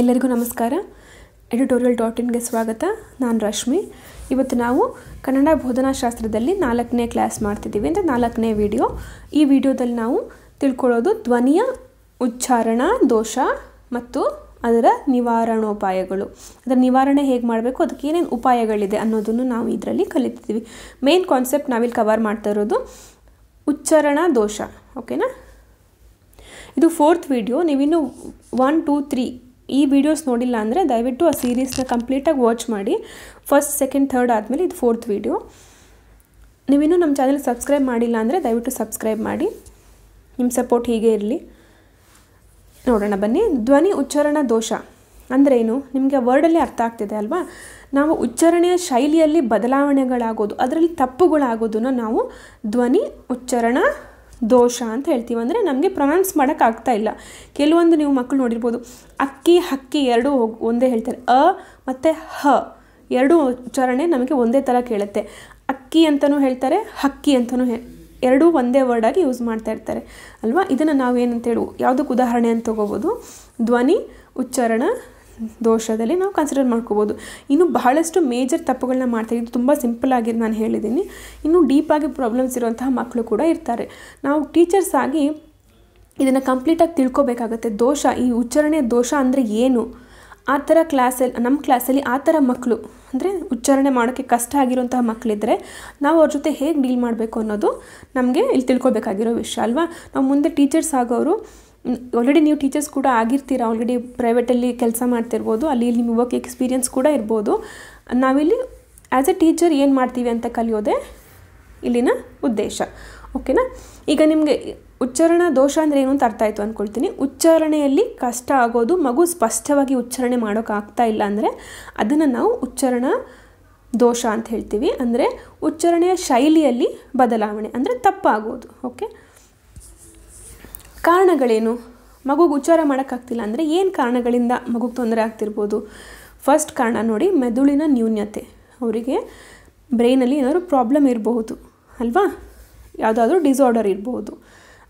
ಎಲ್ಲರಿಗೂ ನಮಸ್ಕಾರ editorial dot ಇನ್ಗೆ ಸ್ವಾಗತ ನಾನು ರಶ್ಮಿ ಇವತ್ತು ನಾವು ಕನ್ನಡ ಬೋಧನಾಶಾಸ್ತ್ರದಲ್ಲಿ ನಾಲ್ಕನೇ ಕ್ಲಾಸ್ ಮಾಡ್ತಿದ್ದೀವಿ ಅಂದರೆ ನಾಲ್ಕನೇ ವಿಡಿಯೋ ಈ ವಿಡಿಯೋದಲ್ಲಿ ನಾವು ತಿಳ್ಕೊಳ್ಳೋದು ಧ್ವನಿಯ ಉಚ್ಚಾರಣಾ ದೋಷ ಮತ್ತು ಅದರ ನಿವಾರಣೋಪಾಯಗಳು ಅದರ ನಿವಾರಣೆ ಹೇಗೆ ಮಾಡಬೇಕು ಅದಕ್ಕೆ ಏನೇನು ಉಪಾಯಗಳಿದೆ ಅನ್ನೋದನ್ನು ನಾವು ಇದರಲ್ಲಿ ಕಲಿತಿದ್ದೀವಿ ಮೇನ್ ಕಾನ್ಸೆಪ್ಟ್ ನಾವಿಲ್ಲಿ ಕವರ್ ಮಾಡ್ತಾ ಇರೋದು ಉಚ್ಚಾರಣ ದೋಷ ಓಕೆನಾ ಇದು ಫೋರ್ತ್ ವಿಡಿಯೋ ಇನ್ನು ಒನ್ ಟೂ ತ್ರೀ ಈ ವಿಡಿಯೋಸ್ ನೋಡಿಲ್ಲ ಅಂದರೆ ದಯವಿಟ್ಟು ಆ ಸೀರೀಸ್ನ ಕಂಪ್ಲೀಟಾಗಿ ವಾಚ್ ಮಾಡಿ ಫಸ್ಟ್ ಸೆಕೆಂಡ್ ಥರ್ಡ್ ಆದಮೇಲೆ ಇದು ಫೋರ್ತ್ ವಿಡಿಯೋ ನೀವಿನ್ನೂ ನಮ್ಮ ಚಾನಲ್ ಸಬ್ಸ್ಕ್ರೈಬ್ ಮಾಡಿಲ್ಲ ಅಂದರೆ ದಯವಿಟ್ಟು ಸಬ್ಸ್ಕ್ರೈಬ್ ಮಾಡಿ ನಿಮ್ಮ ಸಪೋರ್ಟ್ ಹೀಗೆ ಇರಲಿ ನೋಡೋಣ ಬನ್ನಿ ಧ್ವನಿ ಉಚ್ಚಾರಣ ದೋಷ ಏನು ನಿಮಗೆ ವರ್ಡಲ್ಲಿ ಅರ್ಥ ಆಗ್ತಿದೆ ಅಲ್ವಾ ನಾವು ಉಚ್ಚಾರಣೆಯ ಶೈಲಿಯಲ್ಲಿ ಬದಲಾವಣೆಗಳಾಗೋದು ಅದರಲ್ಲಿ ತಪ್ಪುಗಳಾಗೋದನ್ನು ನಾವು ಧ್ವನಿ ಉಚ್ಚಾರಣ ದೋಷ ಅಂತ ಹೇಳ್ತೀವಿ ಅಂದರೆ ನಮಗೆ ಪ್ರೊನೌನ್ಸ್ ಮಾಡೋಕ್ಕಾಗ್ತಾ ಇಲ್ಲ ಕೆಲವೊಂದು ನೀವು ಮಕ್ಕಳು ನೋಡಿರ್ಬೋದು ಅಕ್ಕಿ ಹಕ್ಕಿ ಎರಡೂ ಒಂದೇ ಹೇಳ್ತಾರೆ ಅ ಮತ್ತು ಹ ಎರಡೂ ಉಚ್ಚಾರಣೆ ನಮಗೆ ಒಂದೇ ಥರ ಕೇಳುತ್ತೆ ಅಕ್ಕಿ ಅಂತಲೂ ಹೇಳ್ತಾರೆ ಹಕ್ಕಿ ಅಂತಲೂ ಹೇ ಎರಡೂ ಒಂದೇ ವರ್ಡಾಗಿ ಯೂಸ್ ಮಾಡ್ತಾ ಇರ್ತಾರೆ ಅಲ್ವಾ ಇದನ್ನು ನಾವೇನಂತೇಳು ಯಾವುದಕ್ಕೆ ಉದಾಹರಣೆ ಅಂತ ತೊಗೋಬೋದು ಧ್ವನಿ ಉಚ್ಚಾರಣ ದೋಷದಲ್ಲಿ ನಾವು ಕನ್ಸಿಡರ್ ಮಾಡ್ಕೋಬೋದು ಇನ್ನು ಬಹಳಷ್ಟು ಮೇಜರ್ ತಪ್ಪುಗಳನ್ನ ಮಾಡ್ತಾ ಇದು ತುಂಬ ಸಿಂಪಲ್ ಆಗಿ ನಾನು ಹೇಳಿದ್ದೀನಿ ಇನ್ನು ಡೀಪಾಗಿ ಪ್ರಾಬ್ಲಮ್ಸ್ ಇರುವಂತಹ ಮಕ್ಕಳು ಕೂಡ ಇರ್ತಾರೆ ನಾವು ಟೀಚರ್ಸ್ ಆಗಿ ಇದನ್ನು ಕಂಪ್ಲೀಟಾಗಿ ತಿಳ್ಕೊಬೇಕಾಗತ್ತೆ ದೋಷ ಈ ಉಚ್ಚಾರಣೆ ದೋಷ ಅಂದರೆ ಏನು ಆ ಥರ ಕ್ಲಾಸಲ್ಲಿ ನಮ್ಮ ಕ್ಲಾಸಲ್ಲಿ ಆ ಥರ ಮಕ್ಕಳು ಅಂದರೆ ಉಚ್ಚಾರಣೆ ಮಾಡೋಕ್ಕೆ ಕಷ್ಟ ಆಗಿರುವಂತಹ ಮಕ್ಕಳಿದ್ದರೆ ನಾವು ಅವ್ರ ಜೊತೆ ಹೇಗೆ ಡೀಲ್ ಮಾಡಬೇಕು ಅನ್ನೋದು ನಮಗೆ ಇಲ್ಲಿ ತಿಳ್ಕೊಬೇಕಾಗಿರೋ ವಿಷಯ ಅಲ್ವಾ ನಾವು ಮುಂದೆ ಟೀಚರ್ಸ್ ಆಗೋರು ಆಲ್ರೆಡಿ ನೀವು ಟೀಚರ್ಸ್ ಕೂಡ ಆಗಿರ್ತೀರ ಆಲ್ರೆಡಿ ಪ್ರೈವೇಟಲ್ಲಿ ಕೆಲಸ ಮಾಡ್ತಿರ್ಬೋದು ಅಲ್ಲಿ ನಿಮ್ಮ ವರ್ಕ್ ಎಕ್ಸ್ಪೀರಿಯನ್ಸ್ ಕೂಡ ಇರ್ಬೋದು ನಾವಿಲ್ಲಿ ಆ್ಯಸ್ ಎ ಟೀಚರ್ ಏನು ಮಾಡ್ತೀವಿ ಅಂತ ಕಲಿಯೋದೇ ಇಲ್ಲಿನ ಉದ್ದೇಶ ಓಕೆನಾ ಈಗ ನಿಮಗೆ ಉಚ್ಚಾರಣ ದೋಷ ಅಂದರೆ ಏನು ಅಂತ ಅರ್ಥ ಆಯಿತು ಅಂದ್ಕೊಳ್ತೀನಿ ಉಚ್ಚಾರಣೆಯಲ್ಲಿ ಕಷ್ಟ ಆಗೋದು ಮಗು ಸ್ಪಷ್ಟವಾಗಿ ಉಚ್ಚಾರಣೆ ಮಾಡೋಕ್ಕಾಗ್ತಾ ಇಲ್ಲ ಅಂದರೆ ಅದನ್ನು ನಾವು ಉಚ್ಚಾರಣ ದೋಷ ಅಂತ ಹೇಳ್ತೀವಿ ಅಂದರೆ ಉಚ್ಚಾರಣೆಯ ಶೈಲಿಯಲ್ಲಿ ಬದಲಾವಣೆ ಅಂದರೆ ತಪ್ಪಾಗೋದು ಓಕೆ ಕಾರಣಗಳೇನು ಮಗುಗೆ ಉಚ್ಚಾರ ಮಾಡೋಕ್ಕಾಗ್ತಿಲ್ಲ ಅಂದರೆ ಏನು ಕಾರಣಗಳಿಂದ ಮಗುಗೆ ತೊಂದರೆ ಆಗ್ತಿರ್ಬೋದು ಫಸ್ಟ್ ಕಾರಣ ನೋಡಿ ಮೆದುಳಿನ ನ್ಯೂನ್ಯತೆ ಅವರಿಗೆ ಬ್ರೈನಲ್ಲಿ ಏನಾದರೂ ಪ್ರಾಬ್ಲಮ್ ಇರಬಹುದು ಅಲ್ವಾ ಯಾವುದಾದ್ರೂ ಡಿಸಾರ್ಡರ್ ಇರಬಹುದು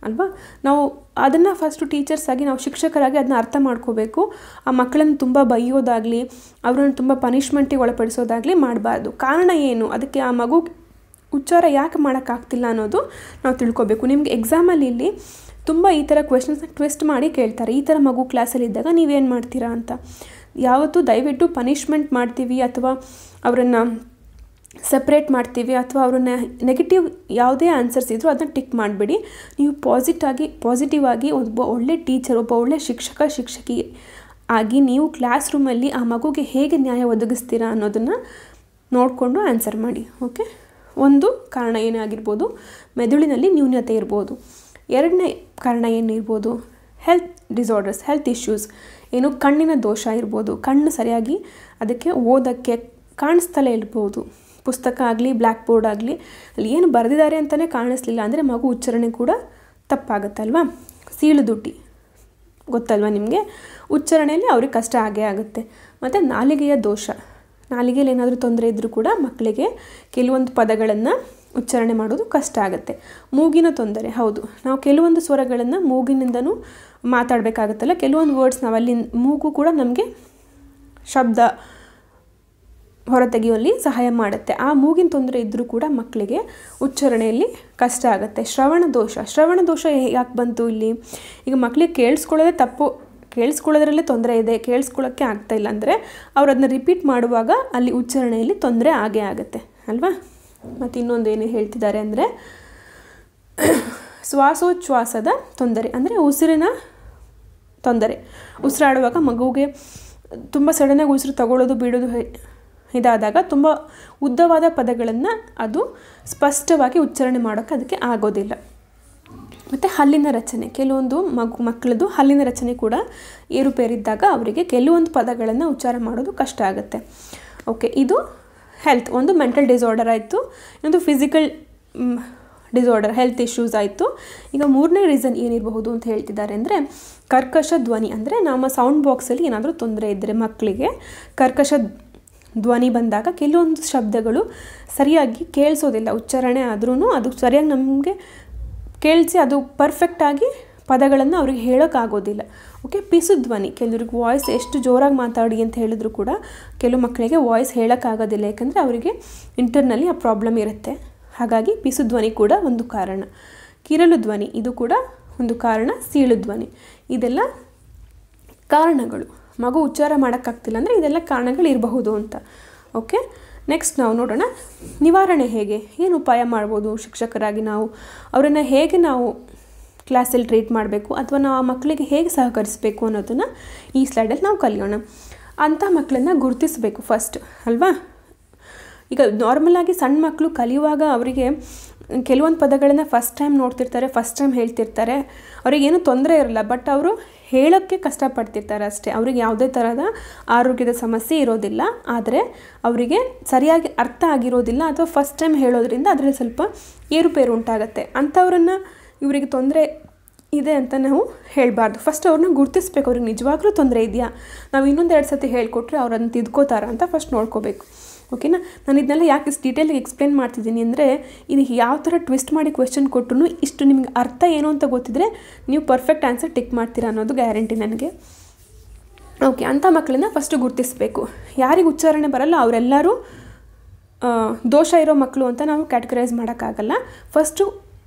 ಅಲ್ವಾ ನಾವು ಅದನ್ನು ಫಸ್ಟು ಟೀಚರ್ಸ್ ಆಗಿ ನಾವು ಶಿಕ್ಷಕರಾಗಿ ಅದನ್ನ ಅರ್ಥ ಮಾಡ್ಕೋಬೇಕು ಆ ಮಕ್ಕಳನ್ನು ತುಂಬ ಬೈಯೋದಾಗಲಿ ಅವರನ್ನು ತುಂಬ ಪನಿಷ್ಮೆಂಟಿಗೆ ಒಳಪಡಿಸೋದಾಗಲಿ ಮಾಡಬಾರ್ದು ಕಾರಣ ಏನು ಅದಕ್ಕೆ ಆ ಮಗು ಉಚ್ಚಾರ ಯಾಕೆ ಮಾಡೋಕ್ಕಾಗ್ತಿಲ್ಲ ಅನ್ನೋದು ನಾವು ತಿಳ್ಕೊಬೇಕು ನಿಮಗೆ ಎಕ್ಸಾಮಲ್ಲಿ ಇಲ್ಲಿ ತುಂಬ ಈ ಥರ ಕ್ವೆಶನ್ಸ್ನ ಟ್ವಿಸ್ಟ್ ಮಾಡಿ ಕೇಳ್ತಾರೆ ಈ ಥರ ಮಗು ಕ್ಲಾಸಲ್ಲಿದ್ದಾಗ ನೀವೇನು ಮಾಡ್ತೀರಾ ಅಂತ ಯಾವತ್ತೂ ದಯವಿಟ್ಟು ಪನಿಷ್ಮೆಂಟ್ ಮಾಡ್ತೀವಿ ಅಥವಾ ಅವರನ್ನು ಸಪ್ರೇಟ್ ಮಾಡ್ತೀವಿ ಅಥವಾ ಅವ್ರನ್ನ ನೆಗೆಟಿವ್ ಯಾವುದೇ ಆನ್ಸರ್ಸ್ ಇದ್ದರೂ ಅದನ್ನ ಟಿಕ್ ಮಾಡಬೇಡಿ ನೀವು ಆಗಿ ಪಾಸಿಟಿವ್ ಆಗಿ ಒಬ್ಬ ಒಳ್ಳೆ ಟೀಚರ್ ಒಬ್ಬ ಒಳ್ಳೆ ಶಿಕ್ಷಕ ಶಿಕ್ಷಕಿ ಆಗಿ ನೀವು ಕ್ಲಾಸ್ ರೂಮಲ್ಲಿ ಆ ಮಗುಗೆ ಹೇಗೆ ನ್ಯಾಯ ಒದಗಿಸ್ತೀರಾ ಅನ್ನೋದನ್ನು ನೋಡಿಕೊಂಡು ಆನ್ಸರ್ ಮಾಡಿ ಓಕೆ ಒಂದು ಕಾರಣ ಏನೇ ಆಗಿರ್ಬೋದು ಮೆದುಳಿನಲ್ಲಿ ನ್ಯೂನ್ಯತೆ ಇರ್ಬೋದು ಎರಡನೇ ಕಾರಣ ಏನಿರ್ಬೋದು ಹೆಲ್ತ್ ಡಿಸಾರ್ಡರ್ಸ್ ಹೆಲ್ತ್ ಇಶ್ಯೂಸ್ ಏನು ಕಣ್ಣಿನ ದೋಷ ಇರ್ಬೋದು ಕಣ್ಣು ಸರಿಯಾಗಿ ಅದಕ್ಕೆ ಓದೋಕ್ಕೆ ಕಾಣಿಸ್ತಲೇ ಇರ್ಬೋದು ಪುಸ್ತಕ ಆಗಲಿ ಬ್ಲ್ಯಾಕ್ ಬೋರ್ಡ್ ಆಗಲಿ ಅಲ್ಲಿ ಏನು ಬರೆದಿದ್ದಾರೆ ಅಂತಲೇ ಕಾಣಿಸ್ಲಿಲ್ಲ ಅಂದರೆ ಮಗು ಉಚ್ಚಾರಣೆ ಕೂಡ ತಪ್ಪಾಗುತ್ತಲ್ವಾ ಸೀಳು ದುಡ್ಡಿ ಗೊತ್ತಲ್ವ ನಿಮಗೆ ಉಚ್ಚಾರಣೆಯಲ್ಲಿ ಅವ್ರಿಗೆ ಕಷ್ಟ ಆಗೇ ಆಗುತ್ತೆ ಮತ್ತು ನಾಲಿಗೆಯ ದೋಷ ನಾಲಿಗೆಯಲ್ಲಿ ಏನಾದರೂ ತೊಂದರೆ ಇದ್ದರೂ ಕೂಡ ಮಕ್ಕಳಿಗೆ ಕೆಲವೊಂದು ಪದಗಳನ್ನು ಉಚ್ಚಾರಣೆ ಮಾಡೋದು ಕಷ್ಟ ಆಗುತ್ತೆ ಮೂಗಿನ ತೊಂದರೆ ಹೌದು ನಾವು ಕೆಲವೊಂದು ಸ್ವರಗಳನ್ನು ಮೂಗಿನಿಂದನೂ ಮಾತಾಡಬೇಕಾಗುತ್ತಲ್ಲ ಕೆಲವೊಂದು ವರ್ಡ್ಸ್ ನಾವು ಅಲ್ಲಿ ಮೂಗು ಕೂಡ ನಮಗೆ ಶಬ್ದ ಹೊರತೆಗೆಯುವಲ್ಲಿ ಸಹಾಯ ಮಾಡುತ್ತೆ ಆ ಮೂಗಿನ ತೊಂದರೆ ಇದ್ದರೂ ಕೂಡ ಮಕ್ಕಳಿಗೆ ಉಚ್ಚಾರಣೆಯಲ್ಲಿ ಕಷ್ಟ ಆಗುತ್ತೆ ಶ್ರವಣ ದೋಷ ಶ್ರವಣ ದೋಷ ಯಾಕೆ ಬಂತು ಇಲ್ಲಿ ಈಗ ಮಕ್ಕಳಿಗೆ ಕೇಳಿಸ್ಕೊಳ್ಳೋದೇ ತಪ್ಪು ಕೇಳಿಸ್ಕೊಳ್ಳೋದ್ರಲ್ಲೇ ತೊಂದರೆ ಇದೆ ಕೇಳಿಸ್ಕೊಳ್ಳೋಕ್ಕೆ ಇಲ್ಲ ಅಂದರೆ ಅವರು ಅದನ್ನ ರಿಪೀಟ್ ಮಾಡುವಾಗ ಅಲ್ಲಿ ಉಚ್ಚಾರಣೆಯಲ್ಲಿ ತೊಂದರೆ ಆಗೇ ಆಗುತ್ತೆ ಅಲ್ವಾ ಮತ್ತು ಇನ್ನೊಂದು ಏನು ಹೇಳ್ತಿದ್ದಾರೆ ಅಂದರೆ ಶ್ವಾಸೋಚ್ಛ್ವಾಸದ ತೊಂದರೆ ಅಂದರೆ ಉಸಿರಿನ ತೊಂದರೆ ಉಸಿರಾಡುವಾಗ ಮಗುವಿಗೆ ತುಂಬ ಸಡನ್ನಾಗಿ ಉಸಿರು ತಗೊಳ್ಳೋದು ಬಿಡೋದು ಇದಾದಾಗ ತುಂಬ ಉದ್ದವಾದ ಪದಗಳನ್ನು ಅದು ಸ್ಪಷ್ಟವಾಗಿ ಉಚ್ಚಾರಣೆ ಮಾಡೋಕ್ಕೆ ಅದಕ್ಕೆ ಆಗೋದಿಲ್ಲ ಮತ್ತು ಹಲ್ಲಿನ ರಚನೆ ಕೆಲವೊಂದು ಮಗು ಮಕ್ಕಳದು ಹಲ್ಲಿನ ರಚನೆ ಕೂಡ ಏರುಪೇರಿದ್ದಾಗ ಅವರಿಗೆ ಕೆಲವೊಂದು ಪದಗಳನ್ನು ಉಚ್ಚಾರ ಮಾಡೋದು ಕಷ್ಟ ಆಗುತ್ತೆ ಓಕೆ ಇದು ಹೆಲ್ತ್ ಒಂದು ಮೆಂಟಲ್ ಡಿಸಾರ್ಡರ್ ಆಯಿತು ಇನ್ನೊಂದು ಫಿಸಿಕಲ್ ಡಿಸಾರ್ಡರ್ ಹೆಲ್ತ್ ಇಶ್ಯೂಸ್ ಆಯಿತು ಈಗ ಮೂರನೇ ರೀಸನ್ ಏನಿರಬಹುದು ಅಂತ ಹೇಳ್ತಿದ್ದಾರೆ ಅಂದರೆ ಕರ್ಕಶ ಧ್ವನಿ ಅಂದರೆ ನಮ್ಮ ಸೌಂಡ್ ಬಾಕ್ಸಲ್ಲಿ ಏನಾದರೂ ತೊಂದರೆ ಇದ್ದರೆ ಮಕ್ಕಳಿಗೆ ಕರ್ಕಶ ಧ್ವನಿ ಬಂದಾಗ ಕೆಲವೊಂದು ಶಬ್ದಗಳು ಸರಿಯಾಗಿ ಕೇಳಿಸೋದಿಲ್ಲ ಉಚ್ಚಾರಣೆ ಆದ್ರೂ ಅದು ಸರಿಯಾಗಿ ನಮಗೆ ಕೇಳಿಸಿ ಅದು ಪರ್ಫೆಕ್ಟಾಗಿ ಪದಗಳನ್ನು ಅವ್ರಿಗೆ ಹೇಳೋಕ್ಕಾಗೋದಿಲ್ಲ ಓಕೆ ಪಿಸು ಧ್ವನಿ ಕೆಲವ್ರಿಗೆ ವಾಯ್ಸ್ ಎಷ್ಟು ಜೋರಾಗಿ ಮಾತಾಡಿ ಅಂತ ಹೇಳಿದ್ರು ಕೂಡ ಕೆಲವು ಮಕ್ಕಳಿಗೆ ವಾಯ್ಸ್ ಹೇಳೋಕ್ಕಾಗೋದಿಲ್ಲ ಯಾಕಂದರೆ ಅವರಿಗೆ ಇಂಟರ್ನಲ್ಲಿ ಆ ಪ್ರಾಬ್ಲಮ್ ಇರುತ್ತೆ ಹಾಗಾಗಿ ಪಿಸು ಧ್ವನಿ ಕೂಡ ಒಂದು ಕಾರಣ ಕಿರಲು ಧ್ವನಿ ಇದು ಕೂಡ ಒಂದು ಕಾರಣ ಸೀಳು ಧ್ವನಿ ಇದೆಲ್ಲ ಕಾರಣಗಳು ಮಗು ಉಚ್ಚಾರ ಮಾಡೋಕ್ಕಾಗ್ತಿಲ್ಲ ಅಂದರೆ ಇದೆಲ್ಲ ಕಾರಣಗಳಿರಬಹುದು ಅಂತ ಓಕೆ ನೆಕ್ಸ್ಟ್ ನಾವು ನೋಡೋಣ ನಿವಾರಣೆ ಹೇಗೆ ಏನು ಉಪಾಯ ಮಾಡ್ಬೋದು ಶಿಕ್ಷಕರಾಗಿ ನಾವು ಅವರನ್ನು ಹೇಗೆ ನಾವು ಕ್ಲಾಸಲ್ಲಿ ಟ್ರೀಟ್ ಮಾಡಬೇಕು ಅಥವಾ ನಾವು ಆ ಮಕ್ಕಳಿಗೆ ಹೇಗೆ ಸಹಕರಿಸಬೇಕು ಅನ್ನೋದನ್ನು ಈ ಸ್ಲೈಡಲ್ಲಿ ನಾವು ಕಲಿಯೋಣ ಅಂಥ ಮಕ್ಕಳನ್ನು ಗುರುತಿಸಬೇಕು ಫಸ್ಟ್ ಅಲ್ವಾ ಈಗ ನಾರ್ಮಲಾಗಿ ಸಣ್ಣ ಮಕ್ಕಳು ಕಲಿಯುವಾಗ ಅವರಿಗೆ ಕೆಲವೊಂದು ಪದಗಳನ್ನು ಫಸ್ಟ್ ಟೈಮ್ ನೋಡ್ತಿರ್ತಾರೆ ಫಸ್ಟ್ ಟೈಮ್ ಹೇಳ್ತಿರ್ತಾರೆ ಅವ್ರಿಗೇನು ತೊಂದರೆ ಇರಲ್ಲ ಬಟ್ ಅವರು ಹೇಳೋಕ್ಕೆ ಕಷ್ಟಪಡ್ತಿರ್ತಾರೆ ಅಷ್ಟೇ ಅವ್ರಿಗೆ ಯಾವುದೇ ಥರದ ಆರೋಗ್ಯದ ಸಮಸ್ಯೆ ಇರೋದಿಲ್ಲ ಆದರೆ ಅವರಿಗೆ ಸರಿಯಾಗಿ ಅರ್ಥ ಆಗಿರೋದಿಲ್ಲ ಅಥವಾ ಫಸ್ಟ್ ಟೈಮ್ ಹೇಳೋದ್ರಿಂದ ಅದರಲ್ಲಿ ಸ್ವಲ್ಪ ಏರುಪೇರು ಉಂಟಾಗತ್ತೆ ಅಂಥವ್ರನ್ನು ಇವರಿಗೆ ತೊಂದರೆ ಇದೆ ಅಂತ ನಾವು ಹೇಳಬಾರ್ದು ಫಸ್ಟ್ ಅವ್ರನ್ನ ಗುರ್ತಿಸ್ಬೇಕು ಅವ್ರಿಗೆ ನಿಜವಾಗ್ಲೂ ತೊಂದರೆ ಇದೆಯಾ ನಾವು ಇನ್ನೊಂದು ಎರಡು ಸತಿ ಹೇಳಿಕೊಟ್ರೆ ಅವ್ರನ್ನ ತಿದ್ಕೋತಾರ ಅಂತ ಫಸ್ಟ್ ನೋಡ್ಕೋಬೇಕು ಓಕೆನಾ ನಾನು ಇದನ್ನೆಲ್ಲ ಯಾಕೆ ಇಷ್ಟು ಡೀಟೇಲಿಗೆ ಎಕ್ಸ್ಪ್ಲೇನ್ ಮಾಡ್ತಿದ್ದೀನಿ ಅಂದರೆ ಇದು ಯಾವ ಥರ ಟ್ವಿಸ್ಟ್ ಮಾಡಿ ಕ್ವೆಶನ್ ಕೊಟ್ಟರು ಇಷ್ಟು ನಿಮ್ಗೆ ಅರ್ಥ ಏನು ಅಂತ ಗೊತ್ತಿದ್ರೆ ನೀವು ಪರ್ಫೆಕ್ಟ್ ಆನ್ಸರ್ ಟಿಕ್ ಮಾಡ್ತೀರಾ ಅನ್ನೋದು ಗ್ಯಾರಂಟಿ ನನಗೆ ಓಕೆ ಅಂಥ ಮಕ್ಕಳನ್ನ ಫಸ್ಟು ಗುರ್ತಿಸಬೇಕು ಯಾರಿಗೆ ಉಚ್ಚಾರಣೆ ಬರಲ್ಲ ಅವರೆಲ್ಲರೂ ದೋಷ ಇರೋ ಮಕ್ಕಳು ಅಂತ ನಾವು ಕ್ಯಾಟಗರೈಸ್ ಮಾಡೋಕ್ಕಾಗಲ್ಲ ಫಸ್ಟು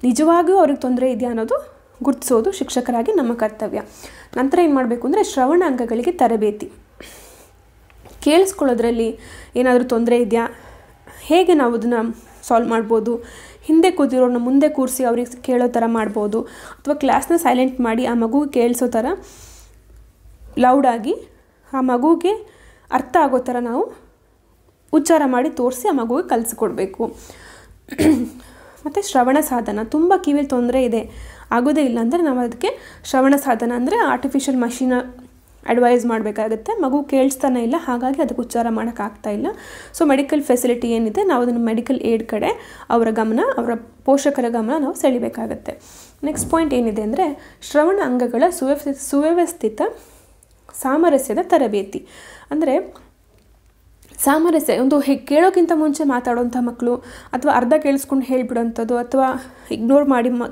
ನಿಜವಾಗಿಯೂ ಅವ್ರಿಗೆ ತೊಂದರೆ ಇದೆಯಾ ಅನ್ನೋದು ಗುರುತಿಸೋದು ಶಿಕ್ಷಕರಾಗಿ ನಮ್ಮ ಕರ್ತವ್ಯ ನಂತರ ಏನು ಮಾಡಬೇಕು ಅಂದರೆ ಶ್ರವಣ ಅಂಗಗಳಿಗೆ ತರಬೇತಿ ಕೇಳಿಸ್ಕೊಳ್ಳೋದ್ರಲ್ಲಿ ಏನಾದರೂ ತೊಂದರೆ ಇದೆಯಾ ಹೇಗೆ ನಾವು ಅದನ್ನು ಸಾಲ್ವ್ ಮಾಡ್ಬೋದು ಹಿಂದೆ ಕೂತಿರೋನ ಮುಂದೆ ಕೂರಿಸಿ ಅವ್ರಿಗೆ ಕೇಳೋ ಥರ ಮಾಡ್ಬೋದು ಅಥವಾ ಕ್ಲಾಸ್ನ ಸೈಲೆಂಟ್ ಮಾಡಿ ಆ ಮಗುಗೆ ಕೇಳಿಸೋ ಥರ ಲೌಡಾಗಿ ಆ ಮಗುಗೆ ಅರ್ಥ ಆಗೋ ಥರ ನಾವು ಉಚ್ಚಾರ ಮಾಡಿ ತೋರಿಸಿ ಆ ಮಗುವಿಗೆ ಕಲಿಸ್ಕೊಡ್ಬೇಕು ಮತ್ತು ಶ್ರವಣ ಸಾಧನ ತುಂಬ ಕಿವಿಲಿ ತೊಂದರೆ ಇದೆ ಆಗೋದೇ ಇಲ್ಲ ಅಂದರೆ ನಾವು ಅದಕ್ಕೆ ಶ್ರವಣ ಸಾಧನ ಅಂದರೆ ಆರ್ಟಿಫಿಷಿಯಲ್ ಮಷೀನ ಅಡ್ವೈಸ್ ಮಾಡಬೇಕಾಗುತ್ತೆ ಮಗು ಕೇಳಿಸ್ತಾನೆ ಇಲ್ಲ ಹಾಗಾಗಿ ಅದಕ್ಕೆ ಉಚ್ಚಾರ ಮಾಡೋಕ್ಕಾಗ್ತಾ ಇಲ್ಲ ಸೊ ಮೆಡಿಕಲ್ ಫೆಸಿಲಿಟಿ ಏನಿದೆ ನಾವು ಅದನ್ನು ಮೆಡಿಕಲ್ ಏಡ್ ಕಡೆ ಅವರ ಗಮನ ಅವರ ಪೋಷಕರ ಗಮನ ನಾವು ಸೆಳಿಬೇಕಾಗತ್ತೆ ನೆಕ್ಸ್ಟ್ ಪಾಯಿಂಟ್ ಏನಿದೆ ಅಂದರೆ ಶ್ರವಣ ಅಂಗಗಳ ಸುವ್ಯವಸ್ಥಿತ ಸಾಮರಸ್ಯದ ತರಬೇತಿ ಅಂದರೆ ಸಾಮರಸ್ಯ ಒಂದು ಕೇಳೋಕ್ಕಿಂತ ಮುಂಚೆ ಮಾತಾಡೋಂಥ ಮಕ್ಕಳು ಅಥವಾ ಅರ್ಧ ಕೇಳಿಸ್ಕೊಂಡು ಹೇಳಿಬಿಡೋಂಥದ್ದು ಅಥವಾ ಇಗ್ನೋರ್ ಮಾಡಿ ಮ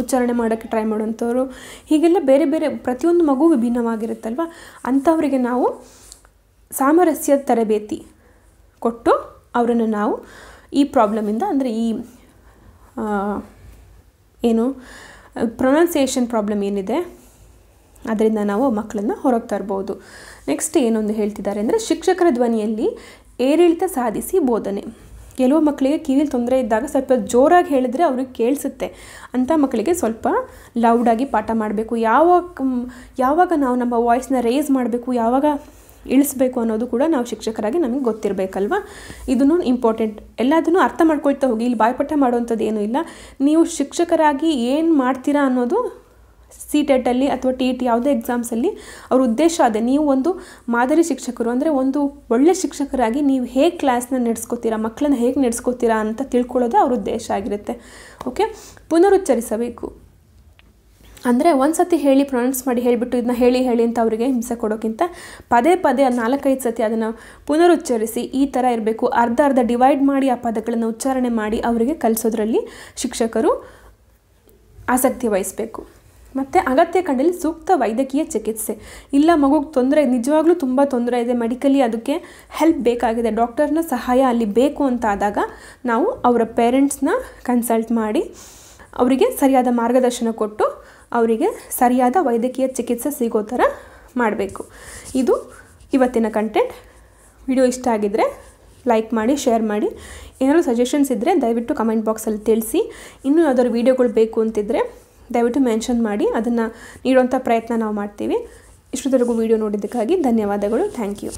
ಉಚ್ಚಾರಣೆ ಮಾಡೋಕ್ಕೆ ಟ್ರೈ ಮಾಡೋವಂಥವ್ರು ಹೀಗೆಲ್ಲ ಬೇರೆ ಬೇರೆ ಪ್ರತಿಯೊಂದು ಮಗು ವಿಭಿನ್ನವಾಗಿರುತ್ತಲ್ವ ಅಂಥವರಿಗೆ ನಾವು ಸಾಮರಸ್ಯ ತರಬೇತಿ ಕೊಟ್ಟು ಅವರನ್ನು ನಾವು ಈ ಪ್ರಾಬ್ಲಮಿಂದ ಅಂದರೆ ಈ ಏನು ಪ್ರೊನೌನ್ಸಿಯೇಷನ್ ಪ್ರಾಬ್ಲಮ್ ಏನಿದೆ ಅದರಿಂದ ನಾವು ಮಕ್ಕಳನ್ನು ಹೊರಗೆ ತರ್ಬೋದು ನೆಕ್ಸ್ಟ್ ಏನೊಂದು ಹೇಳ್ತಿದ್ದಾರೆ ಅಂದರೆ ಶಿಕ್ಷಕರ ಧ್ವನಿಯಲ್ಲಿ ಏರಿಳಿತ ಸಾಧಿಸಿ ಬೋಧನೆ ಕೆಲವು ಮಕ್ಕಳಿಗೆ ಕಿವಿಲಿ ತೊಂದರೆ ಇದ್ದಾಗ ಸ್ವಲ್ಪ ಜೋರಾಗಿ ಹೇಳಿದ್ರೆ ಅವ್ರಿಗೆ ಕೇಳಿಸುತ್ತೆ ಅಂಥ ಮಕ್ಕಳಿಗೆ ಸ್ವಲ್ಪ ಲೌಡಾಗಿ ಪಾಠ ಮಾಡಬೇಕು ಯಾವಾಗ ಯಾವಾಗ ನಾವು ನಮ್ಮ ವಾಯ್ಸ್ನ ರೇಸ್ ಮಾಡಬೇಕು ಯಾವಾಗ ಇಳಿಸ್ಬೇಕು ಅನ್ನೋದು ಕೂಡ ನಾವು ಶಿಕ್ಷಕರಾಗಿ ನಮಗೆ ಗೊತ್ತಿರಬೇಕಲ್ವ ಇದನ್ನು ಇಂಪಾರ್ಟೆಂಟ್ ಎಲ್ಲದನ್ನು ಅರ್ಥ ಮಾಡ್ಕೊಳ್ತಾ ಹೋಗಿ ಇಲ್ಲಿ ಬಾಯ್ಪಟ್ಟ ಮಾಡುವಂಥದ್ದು ಏನೂ ಇಲ್ಲ ನೀವು ಶಿಕ್ಷಕರಾಗಿ ಏನು ಮಾಡ್ತೀರಾ ಅನ್ನೋದು ಸಿ ಟೆಟಲ್ಲಿ e ಅಥವಾ ಟಿ ಇ e ಯಾವುದೇ ಎಕ್ಸಾಮ್ಸಲ್ಲಿ ಅವ್ರ ಉದ್ದೇಶ ಅದೇ ನೀವು ಒಂದು ಮಾದರಿ ಶಿಕ್ಷಕರು ಅಂದರೆ ಒಂದು ಒಳ್ಳೆ ಶಿಕ್ಷಕರಾಗಿ ನೀವು ಹೇಗೆ ಕ್ಲಾಸ್ನ ನಡೆಸ್ಕೋತೀರಾ ಮಕ್ಕಳನ್ನ ಹೇಗೆ ನಡೆಸ್ಕೋತೀರಾ ಅಂತ ತಿಳ್ಕೊಳ್ಳೋದು ಅವ್ರ ಉದ್ದೇಶ ಆಗಿರುತ್ತೆ ಓಕೆ ಪುನರುಚ್ಚರಿಸಬೇಕು ಅಂದರೆ ಒಂದು ಸತಿ ಹೇಳಿ ಪ್ರೊನೌನ್ಸ್ ಮಾಡಿ ಹೇಳಿಬಿಟ್ಟು ಇದನ್ನ ಹೇಳಿ ಹೇಳಿ ಅಂತ ಅವರಿಗೆ ಹಿಂಸೆ ಕೊಡೋಕ್ಕಿಂತ ಪದೇ ಪದೇ ನಾಲ್ಕೈದು ಸತಿ ಅದನ್ನು ಪುನರುಚ್ಚರಿಸಿ ಈ ಥರ ಇರಬೇಕು ಅರ್ಧ ಅರ್ಧ ಡಿವೈಡ್ ಮಾಡಿ ಆ ಪದಗಳನ್ನು ಉಚ್ಚಾರಣೆ ಮಾಡಿ ಅವರಿಗೆ ಕಲಿಸೋದ್ರಲ್ಲಿ ಶಿಕ್ಷಕರು ಆಸಕ್ತಿ ವಹಿಸಬೇಕು ಮತ್ತು ಅಗತ್ಯ ಕಂಡಲ್ಲಿ ಸೂಕ್ತ ವೈದ್ಯಕೀಯ ಚಿಕಿತ್ಸೆ ಇಲ್ಲ ಮಗುಗೆ ತೊಂದರೆ ನಿಜವಾಗ್ಲೂ ತುಂಬ ತೊಂದರೆ ಇದೆ ಮೆಡಿಕಲಿ ಅದಕ್ಕೆ ಹೆಲ್ಪ್ ಬೇಕಾಗಿದೆ ಡಾಕ್ಟರ್ನ ಸಹಾಯ ಅಲ್ಲಿ ಬೇಕು ಅಂತ ಆದಾಗ ನಾವು ಅವರ ಪೇರೆಂಟ್ಸ್ನ ಕನ್ಸಲ್ಟ್ ಮಾಡಿ ಅವರಿಗೆ ಸರಿಯಾದ ಮಾರ್ಗದರ್ಶನ ಕೊಟ್ಟು ಅವರಿಗೆ ಸರಿಯಾದ ವೈದ್ಯಕೀಯ ಚಿಕಿತ್ಸೆ ಸಿಗೋ ಥರ ಮಾಡಬೇಕು ಇದು ಇವತ್ತಿನ ಕಂಟೆಂಟ್ ವಿಡಿಯೋ ಇಷ್ಟ ಆಗಿದ್ದರೆ ಲೈಕ್ ಮಾಡಿ ಶೇರ್ ಮಾಡಿ ಏನಾದರೂ ಸಜೆಷನ್ಸ್ ಇದ್ದರೆ ದಯವಿಟ್ಟು ಕಮೆಂಟ್ ಬಾಕ್ಸಲ್ಲಿ ತಿಳಿಸಿ ಇನ್ನೂ ಯಾವ್ದಾದ್ರು ವೀಡಿಯೋಗಳು ಬೇಕು ಅಂತಿದ್ದರೆ ದಯವಿಟ್ಟು ಮೆನ್ಷನ್ ಮಾಡಿ ಅದನ್ನು ನೀಡುವಂಥ ಪ್ರಯತ್ನ ನಾವು ಮಾಡ್ತೀವಿ ಇಷ್ಟೊತ್ತರೆಗೂ ವಿಡಿಯೋ ನೋಡಿದ್ದಕ್ಕಾಗಿ ಧನ್ಯವಾದಗಳು ಥ್ಯಾಂಕ್ ಯು